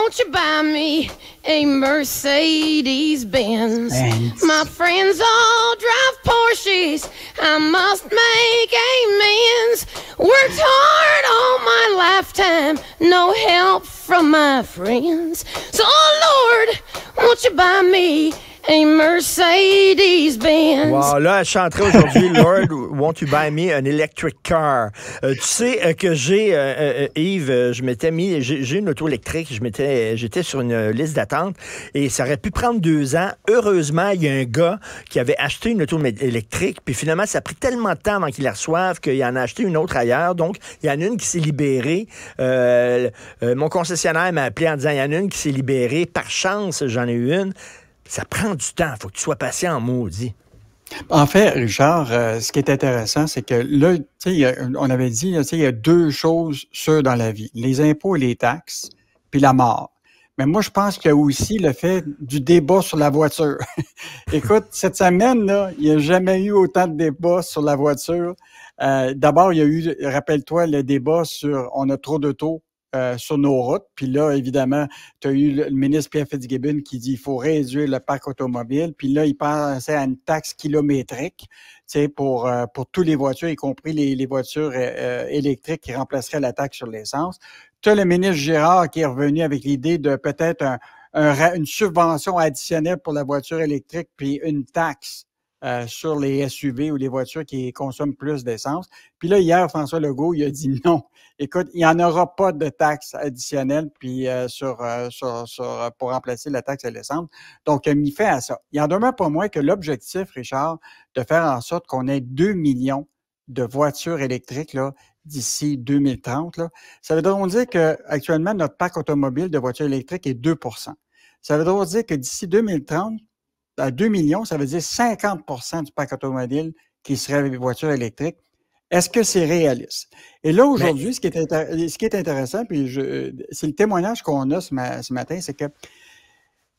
Won't you buy me a Mercedes Benz? My friends all drive Porsches. I must make amends. Worked hard all my lifetime, no help from my friends. So, oh Lord, won't you buy me mercedes Wow, là, elle chanterait aujourd'hui Lord, won't you buy me an electric car? Euh, tu sais euh, que j'ai, euh, Yves, je m'étais mis, j'ai une auto électrique, je m'étais, j'étais sur une liste d'attente et ça aurait pu prendre deux ans. Heureusement, il y a un gars qui avait acheté une auto électrique, puis finalement, ça a pris tellement de temps avant qu'il la reçoive qu'il en a acheté une autre ailleurs. Donc, il y en a une qui s'est libérée. mon concessionnaire m'a appelé en disant, il y en a une qui s'est libérée. Par chance, j'en ai eu une ça prend du temps. Il faut que tu sois patient maudit. En fait, Richard, euh, ce qui est intéressant, c'est que là, on avait dit, il y a deux choses sûres dans la vie, les impôts et les taxes, puis la mort. Mais moi, je pense qu'il y a aussi le fait du débat sur la voiture. Écoute, cette semaine, là, il n'y a jamais eu autant de débats sur la voiture. Euh, d'abord, il y a eu, rappelle-toi, le débat sur on a trop de taux euh, sur nos routes. Puis là, évidemment, tu as eu le, ministre Pierre Fitzgibbon qui dit qu'il faut réduire le parc automobile. Puis là, il pensait à une taxe kilométrique pour, euh, pour toutes les voitures, y compris les, voitures euh, électriques qui remplaceraient la taxe sur l'essence. Tu as le ministre Gérard qui est revenu avec l'idée de peut-être un, une subvention additionnelle pour la voiture électrique puis une taxe euh, sur les SUV ou les voitures qui consomment plus d'essence. Puis là, hier, François Legault, il a dit non. Écoute, il n'y en aura pas de taxes additionnelles puis, euh, euh, sur, sur, pour remplacer la taxe à l'essence. Donc, il a mis fait à ça. Il en demeure pas moins que l'objectif, Richard, de faire en sorte qu'on ait 2 millions de voitures électriques là, d'ici 2030. Ça veut donc dire qu'actuellement, notre parc automobile de voitures électriques est 2 Ça veut donc dire que d'ici 2030, à 2 millions, ça veut dire 50 du parc automobile qui serait des voitures électriques. Est-ce que c'est réaliste? Et là, aujourd'hui, ce, ce, qui est intéressant, puis c'est le témoignage qu'on a ce, matin, c'est qu'il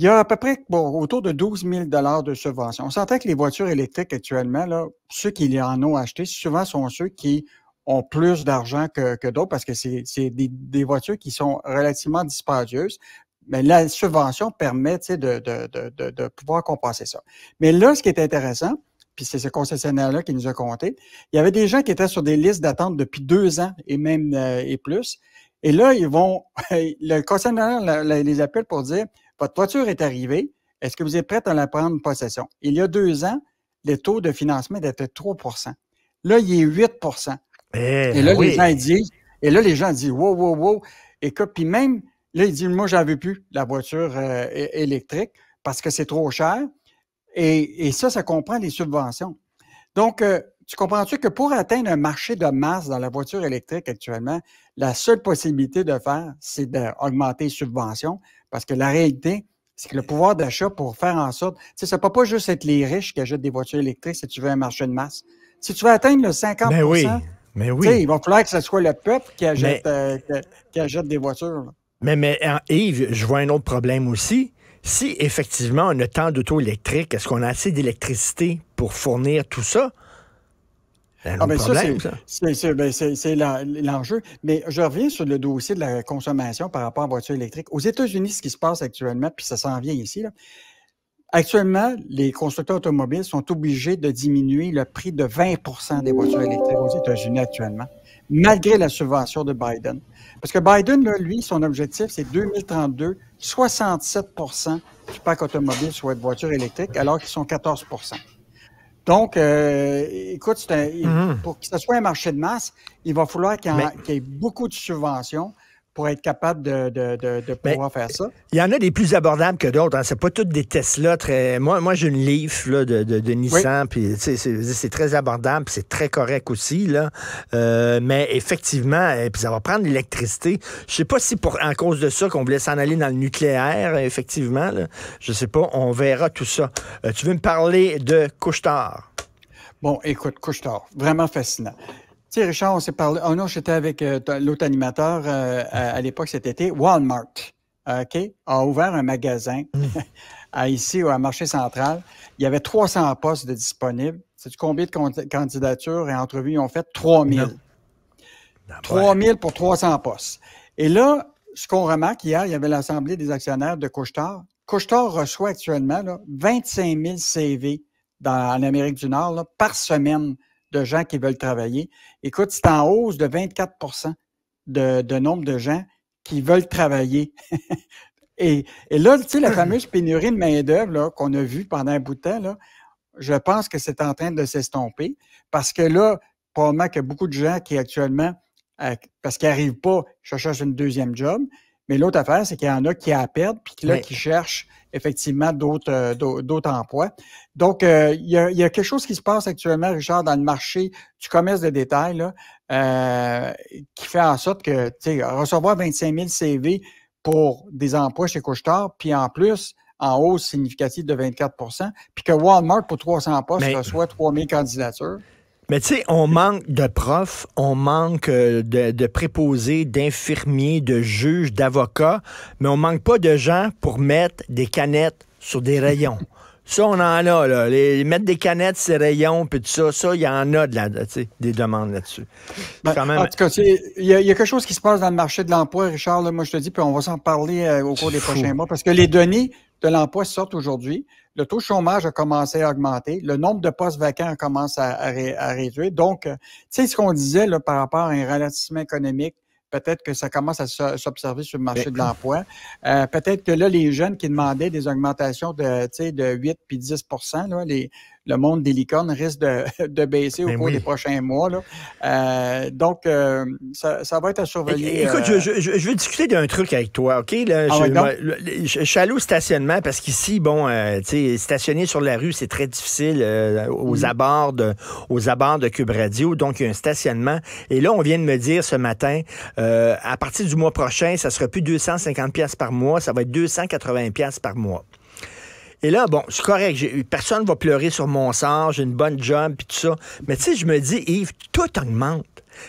y a à peu près autour de 12 000 de subvention. On s'entend que les voitures électriques actuellement, là, ceux qui en ont acheté, souvent sont ceux qui ont plus d'argent que, d'autres parce que c'est des, des, voitures qui sont relativement dispendieuses. Mais la subvention permet de, pouvoir compenser ça. Mais là, ce qui est intéressant, puis c'est ce concessionnaire-là qui nous a compté, il y avait des gens qui étaient sur des listes d'attente depuis deux ans et même euh, et plus. Et là, ils vont, le concessionnaire les appelle pour dire, votre voiture est arrivée, est-ce que vous êtes prête à la prendre possession? Il y a deux ans, les taux de financement étaient 3 Là, il est 8 eh, et, là, ben les gens disent, et là, les gens disent, wow, wow, wow. Et que, puis même Là, il dit, moi, j'avais plus la voiture euh, électrique parce que c'est trop cher. Et, ça, ça comprend les subventions. Donc, euh, tu comprends-tu que pour atteindre un marché de masse dans la voiture électrique actuellement, la seule possibilité de faire, c'est d'augmenter les subventions parce que la réalité, c'est que le pouvoir d'achat pour faire en sorte, tu sais, ça peut pas juste être les riches qui achètent des voitures électriques si tu veux un marché de masse. Si tu veux atteindre le 50 mais oui, mais oui. il va falloir que ce soit le peuple qui achète, euh, qui, achète des voitures. Mais, mais hein, Yves, je vois un autre problème aussi. Si effectivement on a tant d'auto électriques, est-ce qu'on a assez d'électricité pour fournir tout ça? c'est l'enjeu. Mais je reviens sur le dossier de la consommation par rapport à voitures électriques. Aux États-Unis, ce qui se passe actuellement, puis ça s'en vient ici, actuellement, les constructeurs automobiles sont obligés de diminuer le prix de 20 des voitures électriques aux États-Unis actuellement malgré la subvention de Biden. Parce que Biden, lui, son objectif, c'est 2032, 67 du pack automobile soit de voitures électriques, alors qu'ils sont 14 donc, euh, écoute, mm-hmm. pour que ce soit un marché de masse, il va falloir qu'il y, ait beaucoup de subventions pour être capable de, ben, pouvoir faire ça. Il y en a des plus abordables que d'autres. Ce hein. C'est pas toutes des Tesla. Très... Moi, moi j'ai une Leaf de, de, Nissan. C'est très abordable. C'est très correct aussi. Là. Euh, mais effectivement, euh, puis ça va prendre l'électricité. Je sais pas si pour en cause de ça qu'on voulait s'en aller dans le nucléaire, effectivement. je Je sais pas. On verra tout ça. Euh, tu veux me parler de Couche-Tard? Bon, écoute, Couche-Tard, vraiment fascinant sais, Richard, on s'est parlé. Oh non, j'étais avec euh, l'autre animateur euh, à, l'époque cet été. Walmart, OK, a ouvert un magasin mm. à, ici, au marché central. Il y avait 300 postes de disponibles. cest tu combien de candidatures et entrevues ils ont fait? 3000. 3000 pour 300 postes. Et là, ce qu'on remarque, hier, il y avait l'Assemblée des actionnaires de Couchetard. Couchetard reçoit actuellement 25 000 CV dans, en Amérique du Nord par semaine de gens qui veulent travailler. Écoute, c'est en hausse de 24 de, nombre de gens qui veulent travailler. et, et, là, tu sais, la fameuse pénurie de main-d'œuvre qu'on a vue pendant un bout de temps, je pense que c'est en train de s'estomper parce que là, probablement que beaucoup de gens qui actuellement, euh, parce qu'ils n'arrivent pas, je cherche une deuxième job, mais l'autre affaire, c'est qu'il y en a qui à perdre, puis là, qui cherchent effectivement d'autres euh, d'autres emplois. Donc, euh, il, y a, quelque chose qui se passe actuellement, Richard, dans le marché du commerce de détail, euh, qui fait en sorte que, recevoir 25 000 CV pour des emplois chez Couchetard, puis en plus, en hausse significative de 24 puis que Walmart, pour 300 postes, reçoit 3 000 candidatures. Mais tu sais, on manque de profs, on manque euh, de, préposés, d'infirmiers, de juges, d'avocats, mais on manque pas de gens pour mettre des canettes sur des rayons. Ça, on en a, là. Les, mettre des canettes, sur des rayons, puis tout ça, ça, il y en a de la, des demandes là-dessus. Ben, en tout cas, il y, a quelque chose qui se passe dans le marché de l'emploi, Richard, moi je te dis, puis on va s'en parler euh, au cours des prochains mois, parce que les données de l'emploi sortent aujourd'hui. Le taux de chômage a commencé à augmenter. Le nombre de postes vacants commence à, à, réduire. Donc, euh, tu sais, ce qu'on disait là, par rapport à un ralentissement économique, peut-être que ça commence à s'observer sur le marché ben, de l'emploi. Euh, peut-être que là, les jeunes qui demandaient des augmentations de, de 8 puis 10 là, les, le monde des licornes risque de, baisser au ben cours des prochains mois. Euh, donc, euh, ça, va être à surveiller. Écoute, euh, je, je, veux discuter d'un truc avec toi, OK? Ah je, le, au stationnement, parce qu'ici, bon, tu stationner sur la rue, c'est très difficile mm. aux, abords de, aux Cube Radio. Donc, il y a un stationnement. Et là, on vient de me dire ce matin, à partir du mois prochain, ça ne sera plus 250 pièces par mois, ça va être 280 pièces par mois. Et là, bon, c'est correct. Personne va pleurer sur mon sort. J'ai une bonne job, puis tout ça. Mais tu sais, je me dis, Yves, tout augmente.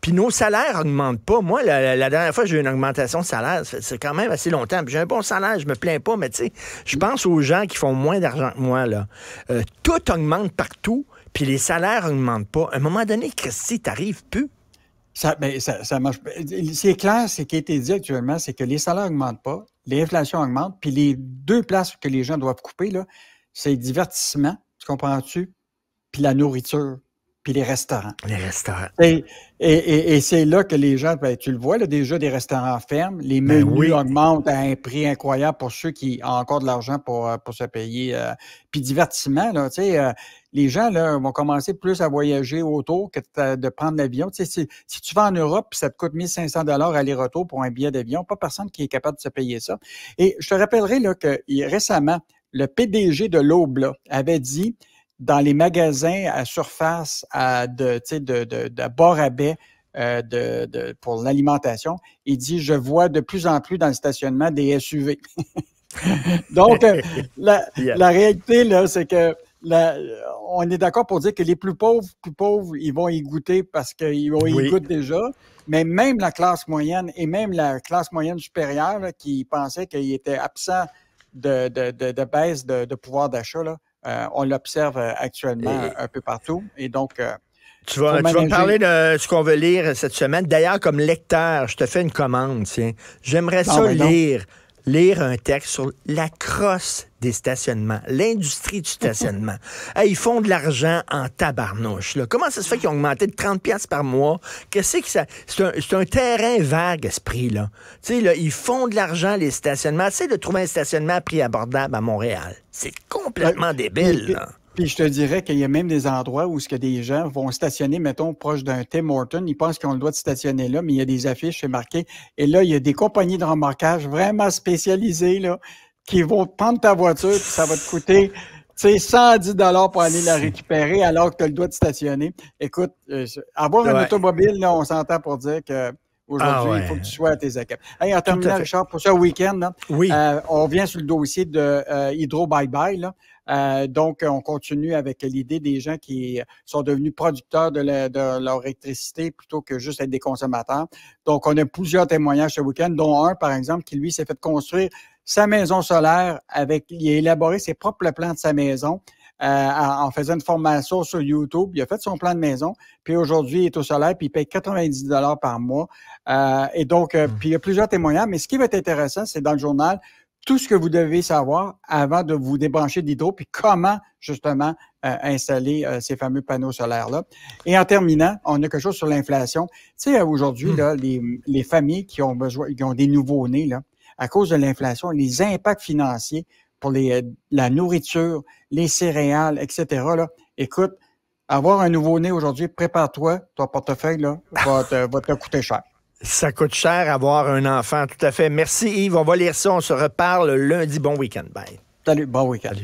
Puis nos salaires n'augmentent pas. Moi, la, dernière fois, j'ai eu une augmentation de salaire. C'est quand même assez longtemps. J'ai un bon salaire, je me plains pas, mais tu sais, je pense aux gens qui font moins d'argent que moi, là. Euh, tout augmente partout, puis les salaires augmentent pas. À un moment donné, Christy, t'arrives plus. Ça, ben, ça, marche. C'est clair, ce qui a été dit actuellement, c'est que les salaires augmentent pas, l'inflation augmente, puis les deux places que les gens doivent couper, c'est le divertissement, tu comprends-tu, puis la nourriture puis les restaurants. Les restaurants. Et, et, c'est là que les gens, ben, tu le vois, là, déjà des restaurants ferment, les ben menus augmentent à un prix incroyable pour ceux qui ont encore de l'argent pour, euh, se payer. Euh. puis divertissement, là, tu sais, euh, les gens là, vont commencer plus à voyager autour que de prendre l'avion. Tu sais, si, si, tu vas en Europe, ça te coûte 1500 dollars aller-retour pour un billet d'avion, pas personne qui est capable de se payer ça. Et je te rappellerai là, que récemment, le PDG de l'Aube avait dit dans les magasins à surface, à de, de, de, bord à baie, euh, de, pour l'alimentation, il dit Je vois de plus en plus dans le stationnement des SUV. Donc, euh, la, la, réalité, là, c'est que la, on est d'accord pour dire que les plus pauvres, plus pauvres, ils vont y goûter parce qu'ils y goûtent déjà. Mais même la classe moyenne et même la classe moyenne supérieure qui pensait qu'il était absent de, de, de baisse de, pouvoir d'achat, là, euh, on l'observe euh, actuellement un peu partout. Et donc, euh, tu vas, tu me parler de ce qu'on veut lire cette semaine. D'ailleurs, comme lecteur, je te fais une commande, tiens. J'aimerais ah ça lire lire un texte sur la crosse des stationnements, l'industrie du stationnement. ils font de l'argent en tabarnouche. Là. Comment ça se fait qu'ils ont augmenté de 30 pièces par mois? Qu'est-ce que ça... C'est un, terrain vague ce prix-là. Là, ils font de l'argent, les stationnements. C'est de trouver un stationnement à prix abordable à Montréal. C'est complètement débile. Puis je te dirais qu'il y a même des endroits où ce que des gens vont stationner, mettons, proche d'un Tim Horton. Ils pensent qu'on le droit de stationner là, mais il y a des affiches, c'est marqué. Et là, il y a des compagnies de remorquage vraiment spécialisées, là, qui vont prendre ta voiture, puis ça va te coûter, tu 110 dollars pour aller la récupérer alors que tu as le droit de stationner. Écoute, euh, avoir un automobile, là, on s'entend pour dire que Aujourd'hui, ah il faut que tu sois à tes équipes. Hey, en terminant, Richard, pour ce week-end, oui. Euh, on revient sur le dossier de euh, Hydro Bye Bye. Là. Euh, donc, on continue avec l'idée des gens qui sont devenus producteurs de, leur électricité plutôt que juste être des consommateurs. Donc, on a plusieurs témoignages ce week-end, dont un, par exemple, qui, lui, s'est fait construire sa maison solaire avec, il a élaboré ses propres plans de sa maison. Euh, en faisant une formation sur YouTube. Il a fait son plan de maison, puis aujourd'hui, il est au solaire, puis il paye 90 dollars par mois. Euh, et donc, mmh. puis il y a plusieurs témoignages, mais ce qui va être intéressant, c'est dans le journal, tout ce que vous devez savoir avant de vous débrancher d'hydro, puis comment justement euh, installer euh, ces fameux panneaux solaires-là. Et en terminant, on a quelque chose sur l'inflation. Tu sais, aujourd'hui, hmm. là, les, les, familles qui ont besoin, qui ont des nouveaux-nés, là, à cause de l'inflation, les impacts financiers pour les, euh, la nourriture, les céréales, etc. Là, écoute, avoir un nouveau-né aujourd'hui, prépare-toi, ton portefeuille là, va, te, va te coûter cher. Ça coûte cher avoir un enfant, tout à fait. Merci Yves, on va lire ça, on se reparle lundi. Bon week-end, bye. Salut, bon week-end.